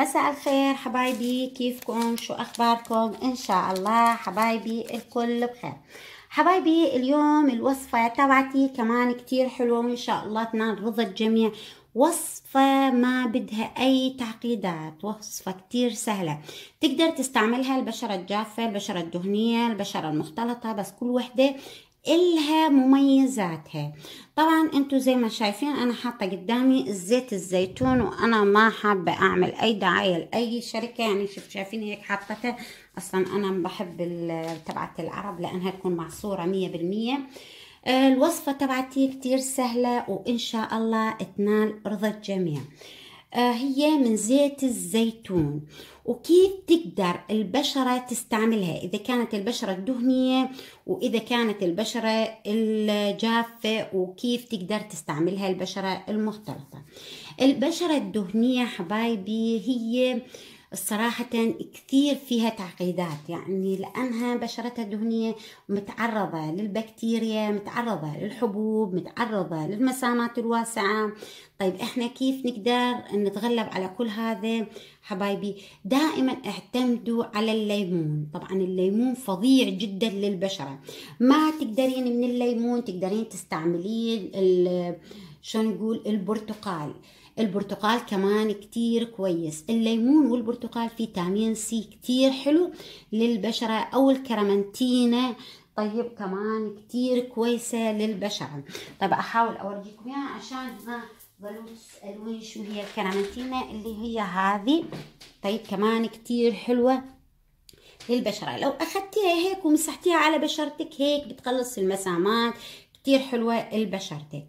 مساء الخير حبايبي كيفكم شو اخباركم ان شاء الله حبايبي الكل بخير حبايبي اليوم الوصفة تبعتي كمان كتير حلوة وان شاء الله تنال رضا الجميع وصفة ما بدها أي تعقيدات وصفة كتير سهلة تقدر تستعملها البشرة الجافة البشرة الدهنية البشرة المختلطة بس كل وحدة إلها مميزاتها طبعا انتو زي ما شايفين انا حاطه قدامي زيت الزيتون وانا ما حابه اعمل اي دعايه لاي شركه يعني شوف شايفين هيك حاطتها اصلا انا بحب تبعت العرب لانها تكون معصوره مية بالمية آه، الوصفه تبعتي كتير سهله وان شاء الله تنال رضا الجميع آه، هي من زيت الزيتون وكيف تقدر البشرة تستعملها إذا كانت البشرة الدهنية وإذا كانت البشرة الجافة وكيف تقدر تستعملها البشرة المختلطة البشرة الدهنية حبايبي هي آه الصراحة كثير فيها تعقيدات يعني لأنها بشرتها دهنية متعرضة للبكتيريا متعرضة للحبوب متعرضة للمسامات الواسعة طيب إحنا كيف نقدر نتغلب على كل هذا حبايبي دائما اعتمدوا على الليمون طبعا الليمون فظيع جدا للبشرة ما تقدرين من الليمون تقدرين تستعملين شو نقول البرتقال البرتقال كمان كتير كويس الليمون والبرتقال فيتامين سي كتير حلو للبشرة او الكرمنتينة طيب كمان كتير كويسة للبشرة طيب احاول اورجيكم اياها عشان ما ظلوا تسألوني شو هي الكرمنتينة اللي هي هذه طيب كمان كتير حلوة للبشرة لو أخدتيها هيك ومسحتيها على بشرتك هيك بتخلص المسامات كتير حلوة لبشرتك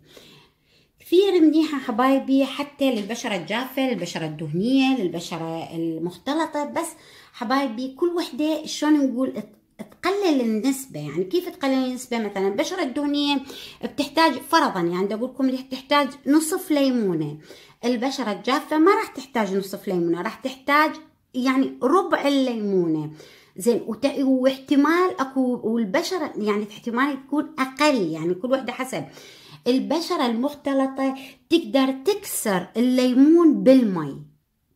كثير منيحة حبايبي حتى للبشرة الجافة للبشره الدهنية للبشرة المختلطة بس حبايبي كل وحدة شلون نقول تقلل النسبة يعني كيف تقلل النسبة مثلا البشرة الدهنية بتحتاج فرضا يعني بدي اقول لكم تحتاج نصف ليمونة البشرة الجافة ما راح تحتاج نصف ليمونة راح تحتاج يعني ربع الليمونة زين وت... واحتمال اكو والبشرة يعني احتمال تكون اقل يعني كل وحدة حسب البشرة المختلطة تقدر تكسر الليمون بالماء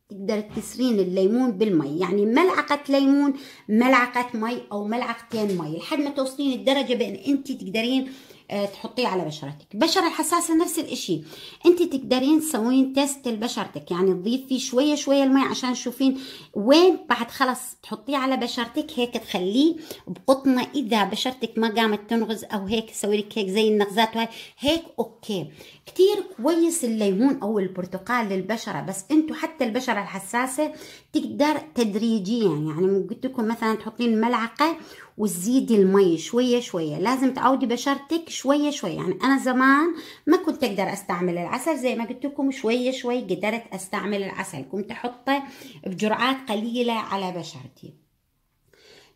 تقدر تكسرين الليمون بالماء يعني ملعقة ليمون ملعقة مي أو ملعقتين مي لحد ما توصلين الدرجة بأن أنت تقدرين آه، تحطيه على بشرتك البشره الحساسه نفس الشيء انت تقدرين تسوين تيست لبشرتك يعني تضيفي شويه شويه الماء عشان تشوفين وين بعد خلص تحطيه على بشرتك هيك تخليه بقطنه اذا بشرتك ما قامت تنغز او هيك تسوي لك هيك زي النغزات وهي هيك اوكي كثير كويس الليمون او البرتقال للبشره بس انتم حتى البشره الحساسه تقدر تدريجيا يعني قلت لكم مثلا تحطين ملعقه وتزيدي المي شويه شويه لازم تعودي بشرتك شويه شويه يعني انا زمان ما كنت اقدر استعمل العسل زي ما قلت لكم شويه شوي قدرت استعمل العسل كنت احطه بجرعات قليله على بشرتي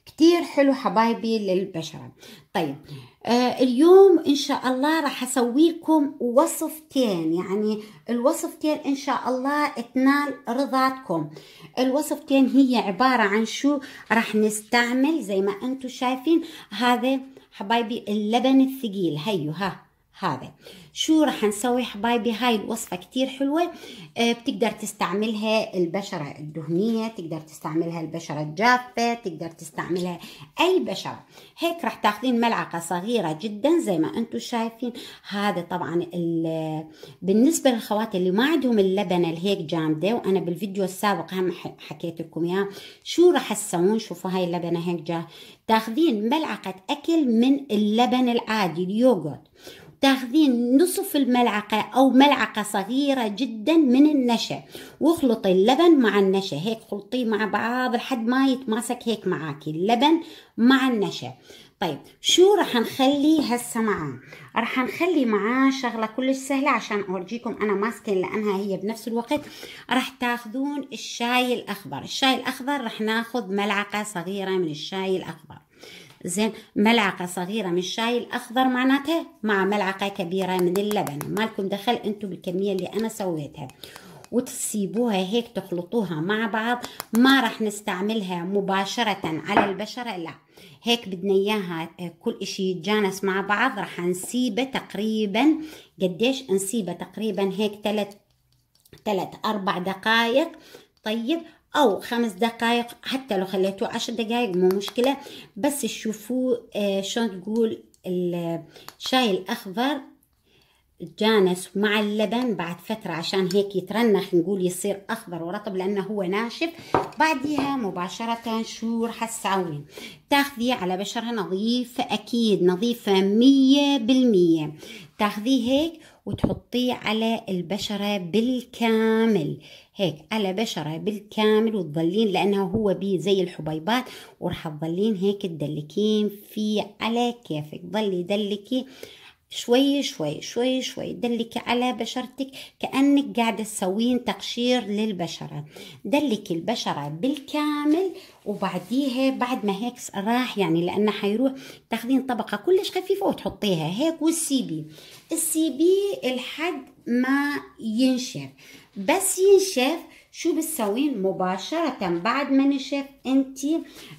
كتير حلو حبايبي للبشرة طيب آه اليوم ان شاء الله راح اسوي لكم وصفتين يعني الوصفتين ان شاء الله تنال رضاتكم الوصفتين هي عبارة عن شو راح نستعمل زي ما انتم شايفين هذا حبايبي اللبن الثقيل هيو ها هذا شو رح نسوي حبايبي هاي الوصفة كتير حلوة آه، بتقدر تستعملها البشرة الدهنية تقدر تستعملها البشرة الجافة تقدر تستعملها أي بشرة هيك رح تاخذين ملعقة صغيرة جدا زي ما انتم شايفين هذا طبعا بالنسبة للخوات اللي ما عندهم اللبنة الهيك جامدة وأنا بالفيديو السابق هم حكيت لكم إياه شو رح تسوون شوفوا هاي اللبنة هيك جاه تاخذين ملعقة أكل من اللبن العادي اليوغورت تاخذين نصف الملعقة أو ملعقة صغيرة جدا من النشا واخلطي اللبن مع النشا هيك خلطيه مع بعض لحد ما يتماسك هيك معاكي اللبن مع النشا طيب شو راح نخلي هسه معاه راح نخلي معاه شغلة كلش سهلة عشان اورجيكم انا ماسكة لانها هي بنفس الوقت راح تاخذون الشاي الاخضر الشاي الاخضر راح ناخذ ملعقة صغيرة من الشاي الاخضر زين ملعقه صغيره من الشاي الاخضر معناتها مع ملعقه كبيره من اللبن مالكم دخل انتم بالكميه اللي انا سويتها وتسيبوها هيك تخلطوها مع بعض ما راح نستعملها مباشرة على البشرة لا هيك بدنا اياها آه، كل اشي يتجانس مع بعض راح نسيبه تقريبا قديش نسيبه تقريبا هيك ثلاث ثلاث اربع دقائق طيب او خمس دقايق حتى لو خليتوه عشر دقايق مو مشكله بس تشوفوه آه، شلون تقول الشاي الاخضر جانس مع اللبن بعد فترة عشان هيك يترنخ نقول يصير أخضر ورطب لأنه هو ناشف بعديها مباشرة شو رح تسوين تاخذيه على بشرة نظيفة أكيد نظيفة مية بالمية تاخذيه هيك وتحطيه على البشرة بالكامل هيك على بشرة بالكامل وتظلين لأنه هو بيه زي الحبيبات ورح تظلين هيك تدلكين فيه على كيفك ظلي دلكي شوي شوي شوي شوي دلكي على بشرتك كأنك قاعدة تسوين تقشير للبشرة دلكي البشرة بالكامل وبعديها بعد ما هيك راح يعني لأنه حيروح تاخذين طبقة كلش خفيفة وتحطيها هيك والسيبي السيبي لحد ما ينشف بس ينشف شو بتسوين مباشرة بعد ما نشف انت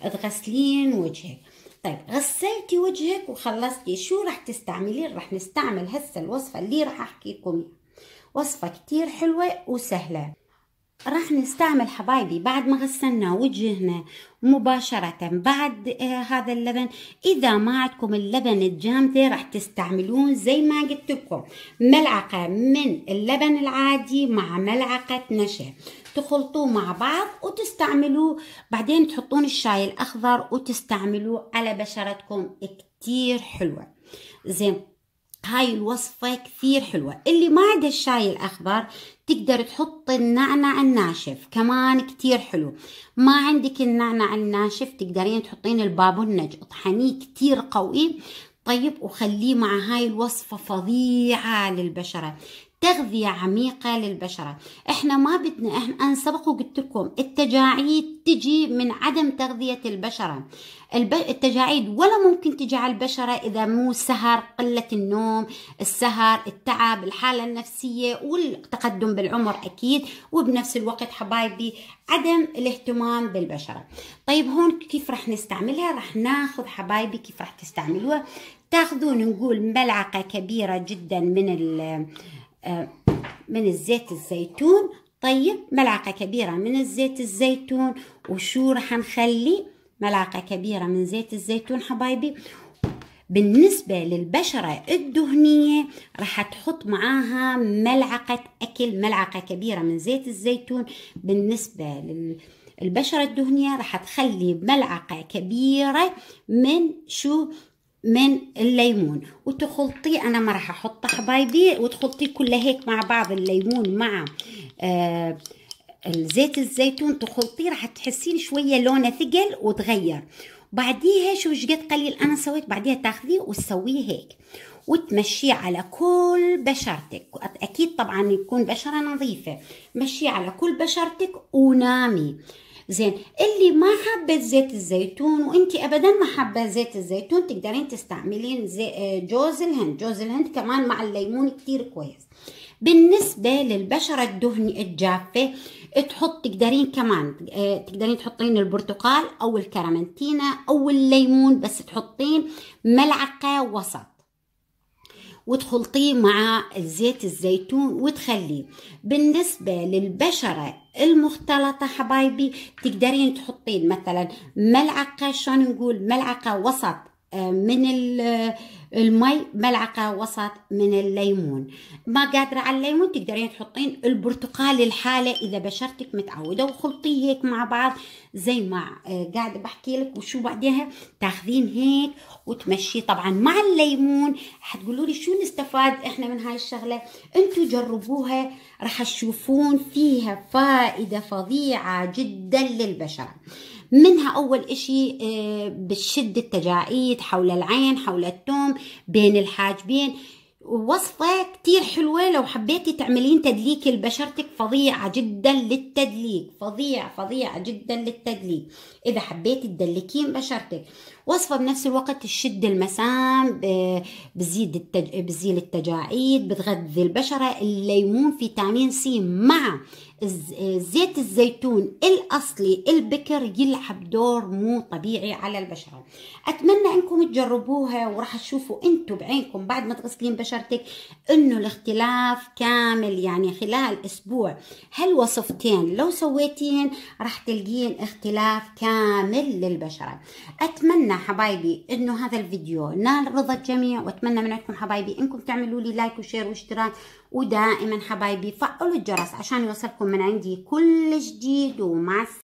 تغسلين وجهك طيب غسلتي وجهك وخلصتي شو راح تستعملين راح نستعمل هسه الوصفة اللي راح احكيكم وصفة كتير حلوة وسهلة راح نستعمل حبايبي بعد ما غسلنا وجهنا مباشرة بعد آه هذا اللبن إذا ما عندكم اللبن الجامدة راح تستعملون زي ما قلت لكم ملعقة من اللبن العادي مع ملعقة نشا تخلطوه مع بعض وتستعملوه بعدين تحطون الشاي الاخضر وتستعملوه على بشرتكم كتير حلوه زين هاي الوصفة كثير حلوة اللي ما عنده الشاي الأخضر تقدر تحط النعنع الناشف كمان كتير حلو ما عندك النعنع الناشف تقدرين تحطين البابونج اطحنيه كتير قوي طيب وخليه مع هاي الوصفة فظيعة للبشرة تغذية عميقة للبشرة احنا ما بدنا احنا انا سبق وقلت لكم التجاعيد تجي من عدم تغذية البشرة التجاعيد ولا ممكن تجي على البشرة اذا مو سهر قلة النوم السهر التعب الحالة النفسية والتقدم بالعمر اكيد وبنفس الوقت حبايبي عدم الاهتمام بالبشرة طيب هون كيف رح نستعملها رح ناخذ حبايبي كيف رح تستعملوها تاخذون نقول ملعقة كبيرة جدا من الـ من الزيت الزيتون طيب ملعقة كبيرة من الزيت الزيتون وشو رح نخلي ملعقة كبيرة من زيت الزيتون حبايبي بالنسبة للبشرة الدهنية رح تحط معاها ملعقة أكل ملعقة كبيرة من زيت الزيتون بالنسبة للبشرة الدهنية رح تخلي ملعقة كبيرة من شو من الليمون وتخلطيه انا ما راح احطه حبايبي وتخلطيه كله هيك مع بعض الليمون مع آه زيت الزيتون تخلطيه راح تحسين شويه لونه ثقل وتغير بعديها شو قد قليل انا سويت بعديها تاخذيه وتسويه هيك وتمشيه على كل بشرتك اكيد طبعا يكون بشره نظيفه مشيه على كل بشرتك ونامي زين اللي ما حبت زيت الزيتون وانت ابدا ما حابه زيت الزيتون تقدرين تستعملين زي آه، جوز الهند جوز الهند كمان مع الليمون كتير كويس بالنسبة للبشرة الدهني الجافة تحط تقدرين كمان آه، تقدرين تحطين البرتقال أو الكرامنتينا أو الليمون بس تحطين ملعقة وسط وتخلطيه مع زيت الزيتون وتخليه بالنسبة للبشرة المختلطة حبايبي تقدرين تحطين مثلا ملعقة شلون نقول ملعقة وسط من المي ملعقة وسط من الليمون ما قادرة على الليمون تقدرين تحطين البرتقال الحالة إذا بشرتك متعودة وخلطيه هيك مع بعض زي ما آه، قاعدة بحكي لك وشو بعدها تاخذين هيك وتمشيه طبعا مع الليمون حتقولوا لي شو نستفاد احنا من هاي الشغلة انتوا جربوها راح تشوفون فيها فائدة فظيعة جدا للبشرة منها أول إشي آه، بتشد التجاعيد حول العين حول التوم بين الحاجبين وصفة كتير حلوة لو حبيتي تعملين تدليك لبشرتك فظيعة جدا للتدليك فظيعة فظيعة جدا للتدليك إذا حبيتي تدلكين بشرتك وصفة بنفس الوقت تشد المسام بزيد التج... بزيل التجاعيد بتغذي البشرة الليمون فيتامين سي مع زيت الزيتون الأصلي البكر يلعب دور مو طبيعي على البشرة أتمنى أنكم تجربوها وراح تشوفوا أنتم بعينكم بعد ما تغسلين بشرتك أنه الاختلاف كامل يعني خلال أسبوع هالوصفتين لو سويتين راح تلقين اختلاف كامل للبشرة أتمنى حبايبي انه هذا الفيديو نال رضا الجميع واتمنى منكم حبايبي انكم تعملوا لي لايك وشير واشتراك ودائما حبايبي فعلوا الجرس عشان يوصلكم من عندي كل جديد ومع